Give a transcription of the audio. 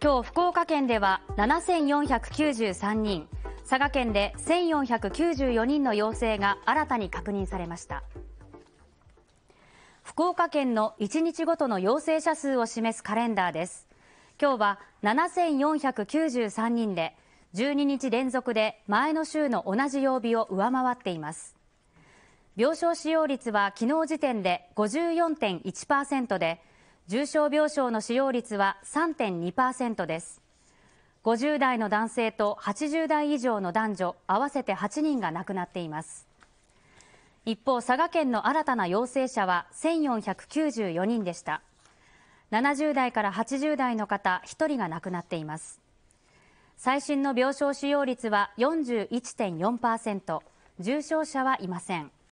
今日福岡県では7493人佐賀県で1494人の陽性が新たに確認されました福岡県の1日ごとの陽性者数を示すカレンダーです今日は7493人で12日連続で前の週の同じ曜日を上回っています病床使用率は昨日時点で54.1%で重症病床の使用率は3.2%です。50代の男性と80代以上の男女合わせて8人が亡くなっています。一方、佐賀県の新たな陽性者は1494人でした。70代から80代の方1人が亡くなっています。最新の病床使用率は41.4%、重症者はいません。